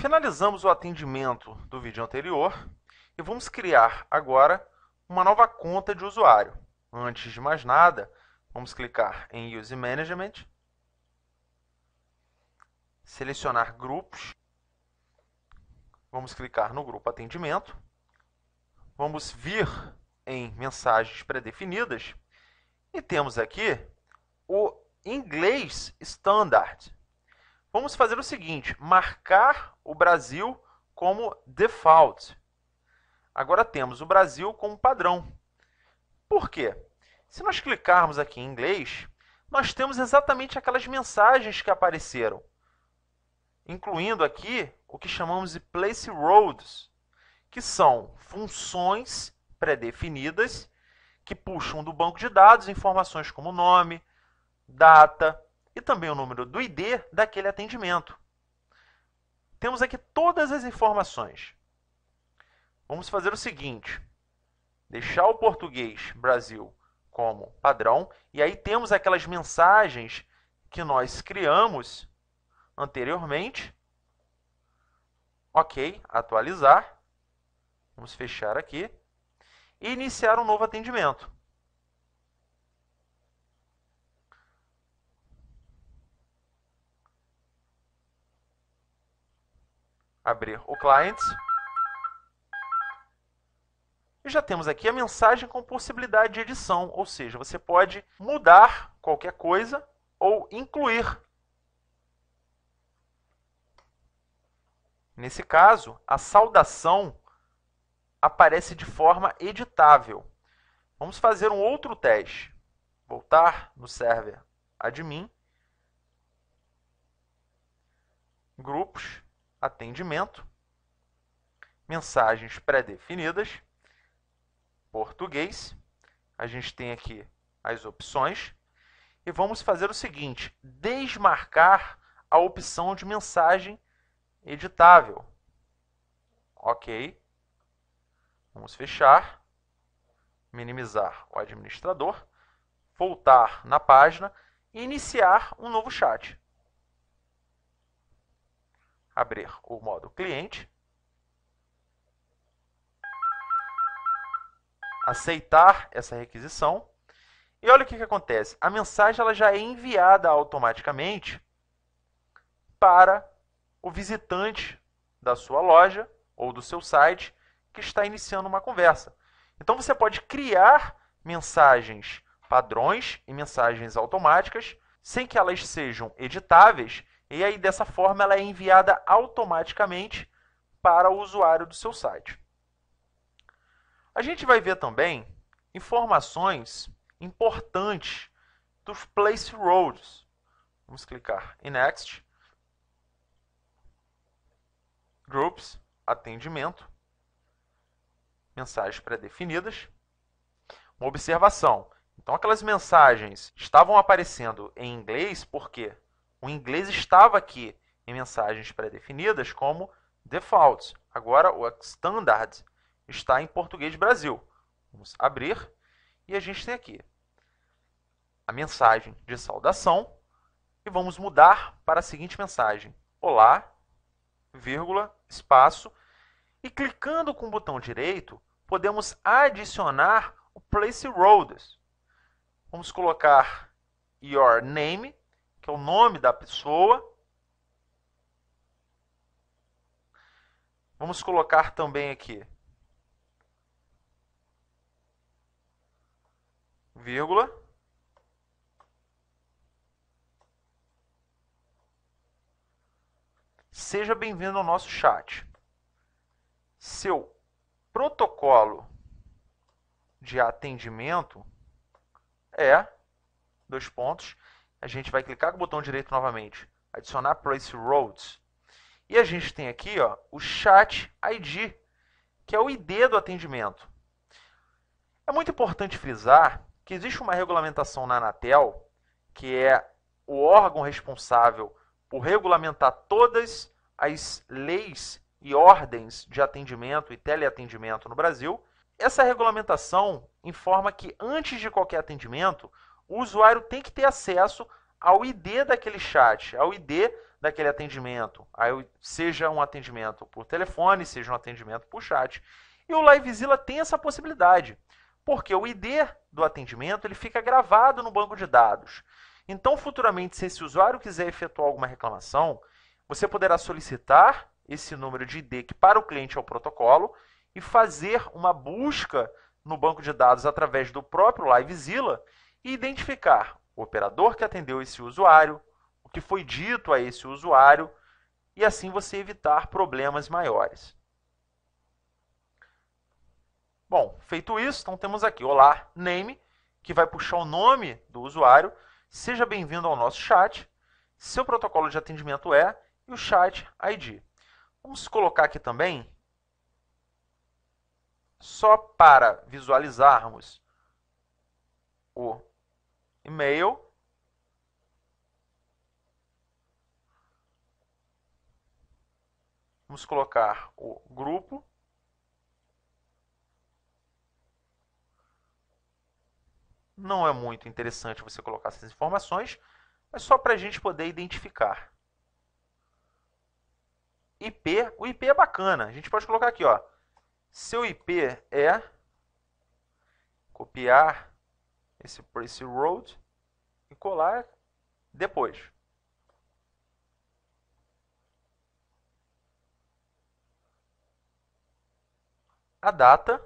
Finalizamos o atendimento do vídeo anterior e vamos criar agora uma nova conta de usuário. Antes de mais nada, vamos clicar em Use Management, selecionar grupos, vamos clicar no grupo atendimento, vamos vir em mensagens pré-definidas e temos aqui o inglês standard vamos fazer o seguinte, marcar o Brasil como default. Agora temos o Brasil como padrão. Por quê? Se nós clicarmos aqui em inglês, nós temos exatamente aquelas mensagens que apareceram, incluindo aqui o que chamamos de place roads, que são funções pré-definidas que puxam do banco de dados informações como nome, data, e também o número do ID daquele atendimento. Temos aqui todas as informações. Vamos fazer o seguinte, deixar o português Brasil como padrão, e aí temos aquelas mensagens que nós criamos anteriormente. Ok, atualizar. Vamos fechar aqui. E iniciar um novo atendimento. abrir o client. E já temos aqui a mensagem com possibilidade de edição, ou seja, você pode mudar qualquer coisa ou incluir. Nesse caso, a saudação aparece de forma editável. Vamos fazer um outro teste. Voltar no server admin, grupos, atendimento, mensagens pré-definidas, português. A gente tem aqui as opções e vamos fazer o seguinte: desmarcar a opção de mensagem editável. OK. Vamos fechar, minimizar o administrador, voltar na página e iniciar um novo chat abrir o modo cliente, aceitar essa requisição. E olha o que, que acontece. A mensagem ela já é enviada automaticamente para o visitante da sua loja ou do seu site que está iniciando uma conversa. Então você pode criar mensagens padrões e mensagens automáticas sem que elas sejam editáveis e aí, dessa forma, ela é enviada automaticamente para o usuário do seu site. A gente vai ver também informações importantes dos placeholders. Vamos clicar em Next, Groups, Atendimento, Mensagens pré-definidas, uma observação. Então, aquelas mensagens estavam aparecendo em inglês porque o inglês estava aqui em mensagens pré-definidas como defaults. Agora o standard está em português Brasil. Vamos abrir e a gente tem aqui a mensagem de saudação e vamos mudar para a seguinte mensagem: Olá, vírgula, espaço. E clicando com o botão direito, podemos adicionar o place roles. Vamos colocar your name que é o nome da pessoa. Vamos colocar também aqui. Vírgula. Seja bem-vindo ao nosso chat. Seu protocolo de atendimento é dois pontos a gente vai clicar com o botão direito novamente, adicionar Place Roads. E a gente tem aqui ó, o Chat ID, que é o ID do atendimento. É muito importante frisar que existe uma regulamentação na Anatel, que é o órgão responsável por regulamentar todas as leis e ordens de atendimento e teleatendimento no Brasil. Essa regulamentação informa que antes de qualquer atendimento, o usuário tem que ter acesso ao ID daquele chat, ao ID daquele atendimento, seja um atendimento por telefone, seja um atendimento por chat. E o LiveZilla tem essa possibilidade, porque o ID do atendimento ele fica gravado no banco de dados. Então, futuramente, se esse usuário quiser efetuar alguma reclamação, você poderá solicitar esse número de ID que para o cliente é o protocolo e fazer uma busca no banco de dados através do próprio LiveZilla e identificar o operador que atendeu esse usuário, o que foi dito a esse usuário, e assim você evitar problemas maiores. Bom, feito isso, então temos aqui olá name, que vai puxar o nome do usuário. Seja bem-vindo ao nosso chat. Seu protocolo de atendimento é e o chat ID. Vamos colocar aqui também só para visualizarmos o e-mail. Vamos colocar o grupo. Não é muito interessante você colocar essas informações, mas só para a gente poder identificar. IP, o IP é bacana. A gente pode colocar aqui, ó. Seu IP é copiar esse, esse road e colar depois. A data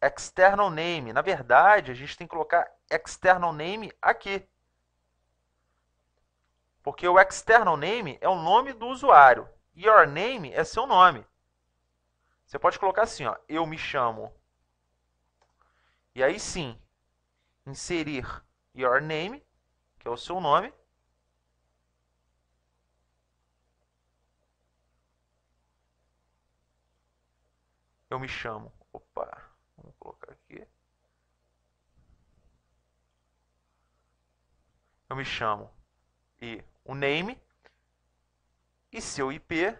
external name. Na verdade, a gente tem que colocar external name aqui. Porque o external name é o nome do usuário. Your name é seu nome. Você pode colocar assim, ó, eu me chamo. E aí sim, inserir your name, que é o seu nome. Eu me chamo. Opa, vamos colocar aqui. Eu me chamo e o name e seu IP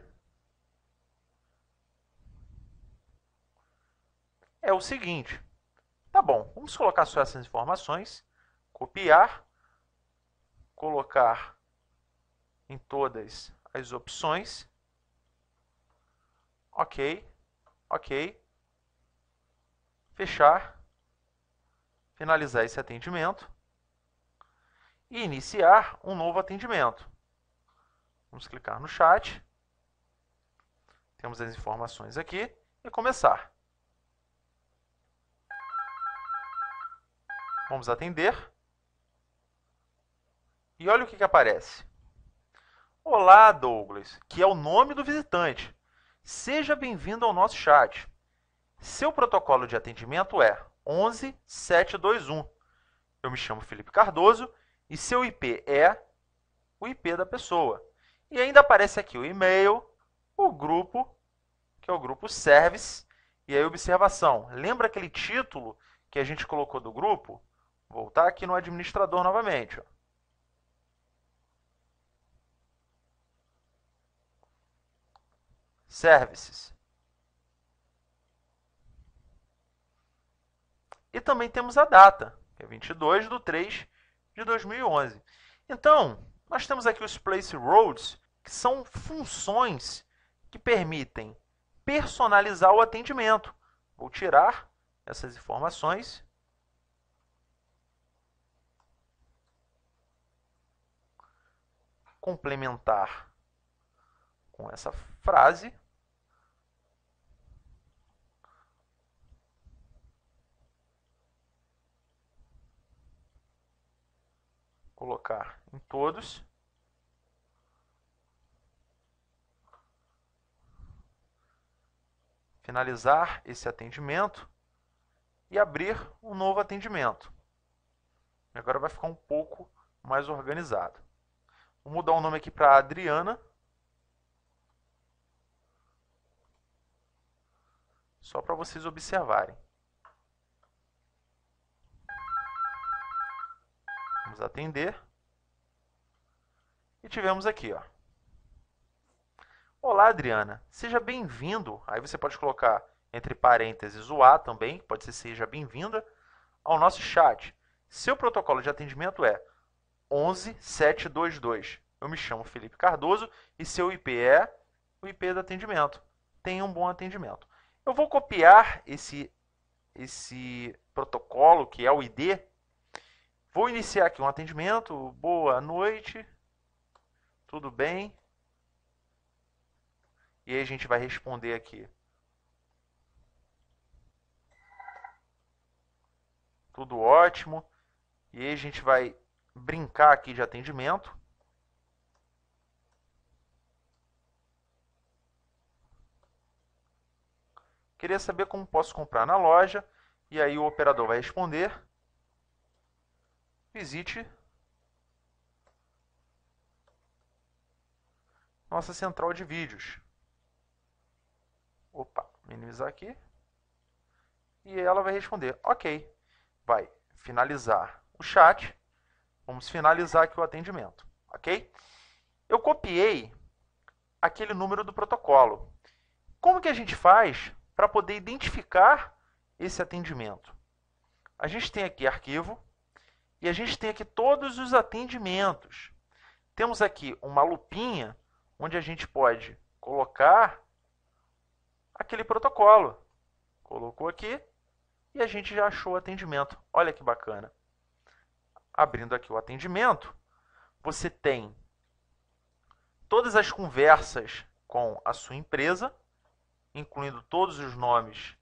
é o seguinte. Tá bom, vamos colocar só essas informações, copiar, colocar em todas as opções. Ok, ok. Fechar, finalizar esse atendimento e iniciar um novo atendimento. Vamos clicar no chat. Temos as informações aqui e começar. Vamos atender. E olha o que, que aparece. Olá, Douglas, que é o nome do visitante. Seja bem-vindo ao nosso chat. Seu protocolo de atendimento é 11721. Eu me chamo Felipe Cardoso e seu IP é o IP da pessoa. E ainda aparece aqui o e-mail, o grupo, que é o grupo service, e aí observação. Lembra aquele título que a gente colocou do grupo? Voltar aqui no administrador novamente. Services. E também temos a data, que é 22 do 3 de 2011. Então, nós temos aqui os Roads, que são funções que permitem personalizar o atendimento. Vou tirar essas informações. Complementar com essa frase. colocar em todos. Finalizar esse atendimento e abrir um novo atendimento. Agora vai ficar um pouco mais organizado. Vou mudar o nome aqui para Adriana. Só para vocês observarem. atender. E tivemos aqui, ó. Olá, Adriana. Seja bem-vindo. Aí você pode colocar entre parênteses o A também, pode ser seja bem-vinda ao nosso chat. Seu protocolo de atendimento é 11722. Eu me chamo Felipe Cardoso e seu IP é o IP do atendimento. Tenha um bom atendimento. Eu vou copiar esse esse protocolo que é o ID Vou iniciar aqui um atendimento. Boa noite. Tudo bem? E aí a gente vai responder aqui. Tudo ótimo. E aí a gente vai brincar aqui de atendimento. Queria saber como posso comprar na loja. E aí o operador vai responder. Visite nossa central de vídeos. Opa, minimizar aqui. E ela vai responder, ok. Vai finalizar o chat. Vamos finalizar aqui o atendimento, ok? Eu copiei aquele número do protocolo. Como que a gente faz para poder identificar esse atendimento? A gente tem aqui arquivo, e a gente tem aqui todos os atendimentos. Temos aqui uma lupinha onde a gente pode colocar aquele protocolo. Colocou aqui e a gente já achou o atendimento. Olha que bacana. Abrindo aqui o atendimento, você tem todas as conversas com a sua empresa, incluindo todos os nomes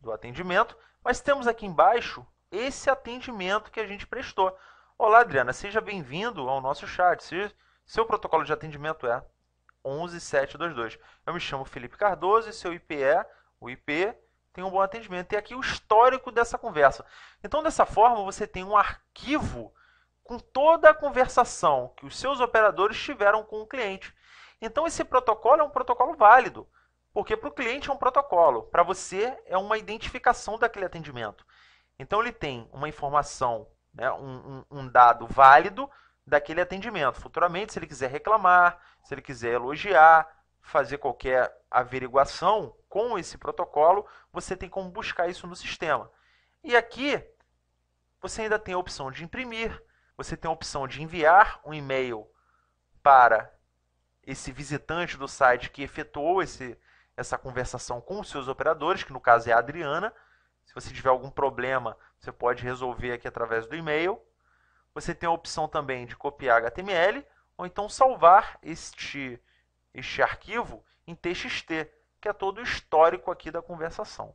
do atendimento mas temos aqui embaixo esse atendimento que a gente prestou. Olá, Adriana, seja bem-vindo ao nosso chat. seu protocolo de atendimento é 11722. Eu me chamo Felipe Cardoso e seu IP é o IP tem um bom atendimento. Tem aqui o histórico dessa conversa. Então, dessa forma, você tem um arquivo com toda a conversação que os seus operadores tiveram com o cliente. Então, esse protocolo é um protocolo válido. Porque para o cliente é um protocolo, para você é uma identificação daquele atendimento. Então ele tem uma informação, né, um, um, um dado válido daquele atendimento. Futuramente, se ele quiser reclamar, se ele quiser elogiar, fazer qualquer averiguação com esse protocolo, você tem como buscar isso no sistema. E aqui você ainda tem a opção de imprimir, você tem a opção de enviar um e-mail para esse visitante do site que efetuou esse essa conversação com os seus operadores, que no caso é a Adriana. Se você tiver algum problema, você pode resolver aqui através do e-mail. Você tem a opção também de copiar HTML ou então salvar este, este arquivo em TXT, que é todo o histórico aqui da conversação.